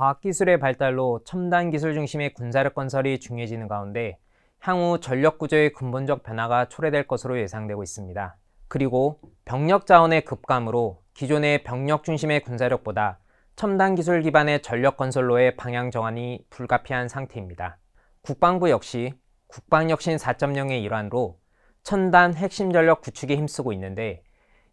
과학기술의 발달로 첨단 기술 중심의 군사력 건설이 중요해지는 가운데 향후 전력 구조의 근본적 변화가 초래될 것으로 예상되고 있습니다. 그리고 병력 자원의 급감으로 기존의 병력 중심의 군사력보다 첨단 기술 기반의 전력 건설로의 방향 정환이 불가피한 상태입니다. 국방부 역시 국방혁신 4.0의 일환으로 첨단 핵심 전력 구축에 힘쓰고 있는데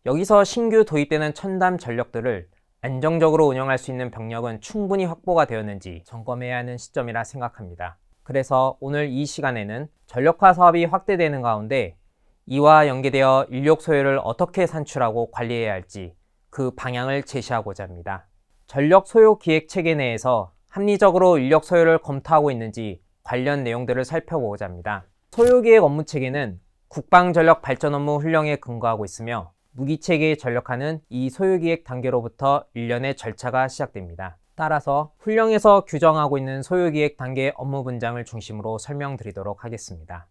여기서 신규 도입되는 첨단 전력들을 안정적으로 운영할 수 있는 병력은 충분히 확보가 되었는지 점검해야 하는 시점이라 생각합니다. 그래서 오늘 이 시간에는 전력화 사업이 확대되는 가운데 이와 연계되어 인력 소요를 어떻게 산출하고 관리해야 할지 그 방향을 제시하고자 합니다. 전력 소요 기획 체계 내에서 합리적으로 인력 소요를 검토하고 있는지 관련 내용들을 살펴보고자 합니다. 소요 기획 업무 체계는 국방전력 발전 업무 훈령에 근거하고 있으며 무기체계에 전력하는 이 소요기획 단계로부터 일련의 절차가 시작됩니다. 따라서 훈령에서 규정하고 있는 소요기획 단계 업무 분장을 중심으로 설명드리도록 하겠습니다.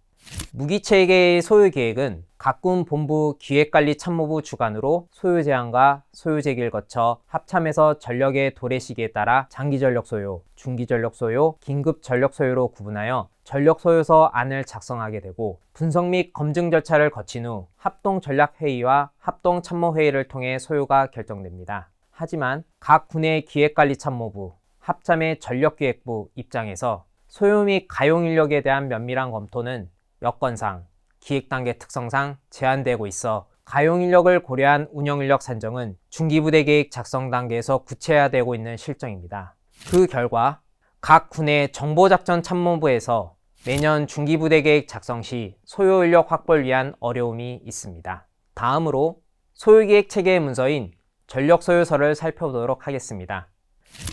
무기체계의 소요계획은 각 군 본부 기획관리참모부 주관으로 소요 제한과 소요 제기를 거쳐 합참에서 전력의 도래 시기에 따라 장기 전력 소요, 중기 전력 소요, 긴급 전력 소요로 구분하여 전력 소요서 안을 작성하게 되고 분석 및 검증 절차를 거친 후 합동 전략 회의와 합동 참모 회의를 통해 소요가 결정됩니다. 하지만 각 군의 기획관리참모부, 합참의 전력기획부 입장에서 소요 및 가용 인력에 대한 면밀한 검토는 여건상, 기획단계 특성상 제한되고 있어 가용 인력을 고려한 운영 인력 산정은 중기부대 계획 작성 단계에서 구체화되고 있는 실정입니다. 그 결과 각 군의 정보작전 참모부에서 매년 중기부대 계획 작성 시 소요 인력 확보를 위한 어려움이 있습니다. 다음으로 소요 기획 체계의 문서인 전력 소요서를 살펴보도록 하겠습니다.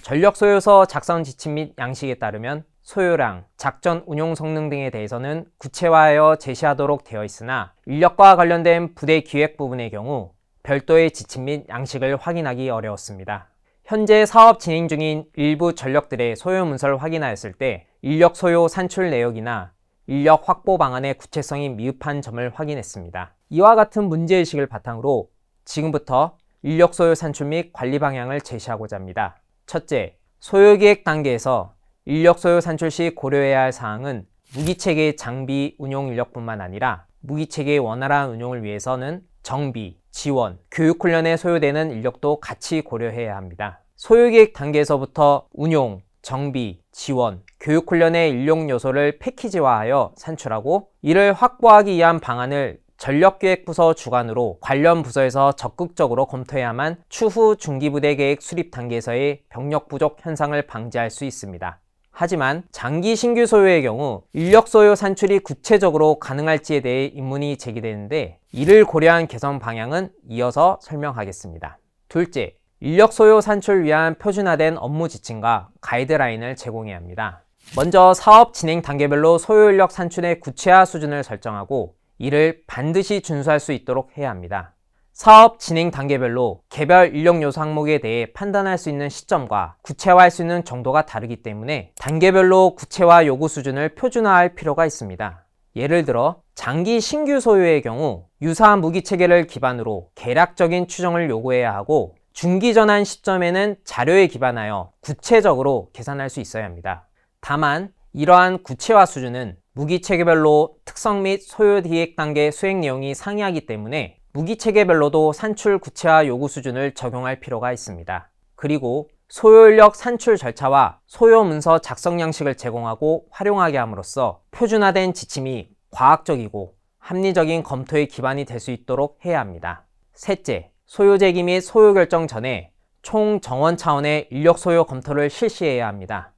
전력 소요서 작성 지침 및 양식에 따르면 소요량, 작전 운용 성능 등에 대해서는 구체화하여 제시하도록 되어 있으나 인력과 관련된 부대 기획 부분의 경우 별도의 지침 및 양식을 확인하기 어려웠습니다. 현재 사업 진행 중인 일부 전력들의 소요 문서를 확인하였을 때 인력 소요 산출 내역이나 인력 확보 방안의 구체성이 미흡한 점을 확인했습니다. 이와 같은 문제의식을 바탕으로 지금부터 인력 소요 산출 및 관리 방향을 제시하고자 합니다. 첫째, 소요 계획 단계에서 인력 소요 산출 시 고려해야 할 사항은 무기체계 장비 운용 인력뿐만 아니라 무기체계의 원활한 운용을 위해서는 정비, 지원, 교육 훈련에 소요되는 인력도 같이 고려해야 합니다. 소요계획 단계에서부터 운용, 정비, 지원, 교육 훈련의 인력 요소를 패키지화하여 산출하고 이를 확보하기 위한 방안을 전력계획부서 주관으로 관련 부서에서 적극적으로 검토해야만 추후 중기부대 계획 수립 단계에서의 병력 부족 현상을 방지할 수 있습니다. 하지만 장기 신규 소요의 경우 인력 소요 산출이 구체적으로 가능할지에 대해 입문이 제기되는데 이를 고려한 개선 방향은 이어서 설명하겠습니다. 둘째, 인력 소요 산출 위한 표준화된 업무 지침과 가이드라인을 제공해야 합니다. 먼저 사업 진행 단계별로 소요 인력 산출의 구체화 수준을 설정하고 이를 반드시 준수할 수 있도록 해야 합니다. 사업 진행 단계별로 개별 인력 요소 항목에 대해 판단할 수 있는 시점과 구체화할 수 있는 정도가 다르기 때문에 단계별로 구체화 요구 수준을 표준화할 필요가 있습니다. 예를 들어 장기 신규 소유의 경우 유사한 무기 체계를 기반으로 계략적인 추정을 요구해야 하고 중기 전환 시점에는 자료에 기반하여 구체적으로 계산할 수 있어야 합니다. 다만 이러한 구체화 수준은 무기 체계별로 특성 및 소요 디액 단계 수행 내용이 상이하기 때문에 무기체계별로도 산출 구체화 요구 수준을 적용할 필요가 있습니다. 그리고 소요인력 산출 절차와 소요 문서 작성 양식을 제공하고 활용하게 함으로써 표준화된 지침이 과학적이고 합리적인 검토의 기반이 될 수 있도록 해야 합니다. 셋째, 소요제기 및 소요 결정 전에 총 정원 차원의 인력 소요 검토를 실시해야 합니다.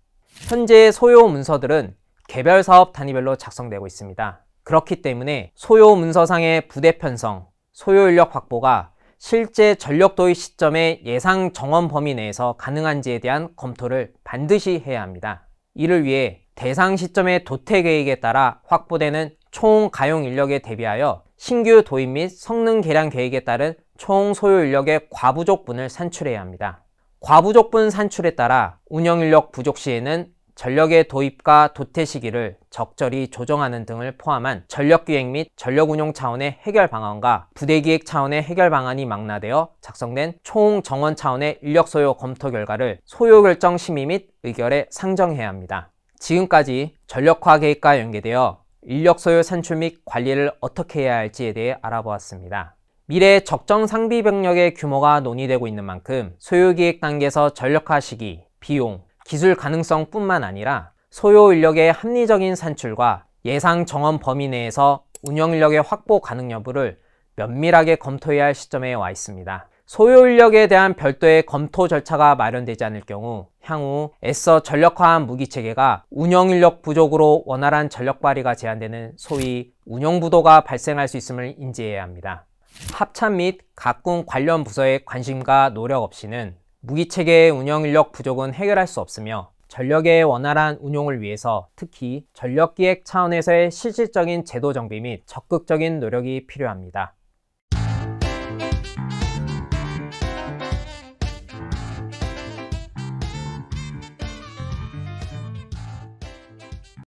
현재 소요 문서들은 개별 사업 단위별로 작성되고 있습니다. 그렇기 때문에 소요 문서상의 부대 편성, 소요 인력 확보가 실제 전력 도입 시점의 예상 정원 범위 내에서 가능한지에 대한 검토를 반드시 해야 합니다. 이를 위해 대상 시점의 도태 계획에 따라 확보되는 총 가용 인력에 대비하여 신규 도입 및 성능 개량 계획에 따른 총 소요 인력의 과부족분을 산출해야 합니다. 과부족분 산출에 따라 운영 인력 부족 시에는 전력의 도입과 도태 시기를 적절히 조정하는 등을 포함한 전력기획 및 전력운용 차원의 해결 방안과 부대기획 차원의 해결 방안이 망라되어 작성된 총정원 차원의 인력 소요 검토 결과를 소요 결정 심의 및 의결에 상정해야 합니다. 지금까지 전력화 계획과 연계되어 인력 소요 산출 및 관리를 어떻게 해야 할지에 대해 알아보았습니다. 미래 적정 상비 병력의 규모가 논의되고 있는 만큼 소요 기획 단계에서 전력화 시기, 비용, 기술 가능성뿐만 아니라 소요 인력의 합리적인 산출과 예상 정원 범위 내에서 운영 인력의 확보 가능 여부를 면밀하게 검토해야 할 시점에 와 있습니다. 소요 인력에 대한 별도의 검토 절차가 마련되지 않을 경우 향후 애써 전력화한 무기체계가 운영 인력 부족으로 원활한 전력 발휘가 제한되는 소위 운영 부도가 발생할 수 있음을 인지해야 합니다. 합참 및 각군 관련 부서의 관심과 노력 없이는 무기체계의 운영 인력 부족은 해결할 수 없으며 전력의 원활한 운용을 위해서 특히 전력 기획 차원에서의 실질적인 제도 정비 및 적극적인 노력이 필요합니다.